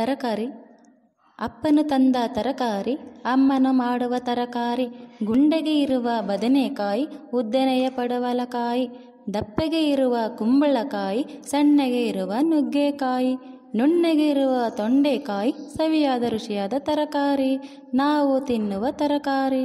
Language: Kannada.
ತರಕಾರಿ ಅಪ್ಪನು ತಂದ ತರಕಾರಿ ಅಮ್ಮನ ಮಾಡುವ ತರಕಾರಿ ಗುಂಡೆಗೆ ಇರುವ ಬದನೆಕಾಯಿ ಉದ್ದನೆಯ ಪಡವಲಕಾಯಿ ದಪ್ಪಗೆ ಇರುವ ಕುಂಬಳಕಾಯಿ ಸಣ್ಣಗೆ ಇರುವ ನುಗ್ಗೆಕಾಯಿ ನುಣ್ಣಗೆ ಇರುವ ತೊಂಡೆಕಾಯಿ ಸವಿಯಾದ ರುಚಿಯಾದ ತರಕಾರಿ ನಾವು ತಿನ್ನುವ ತರಕಾರಿ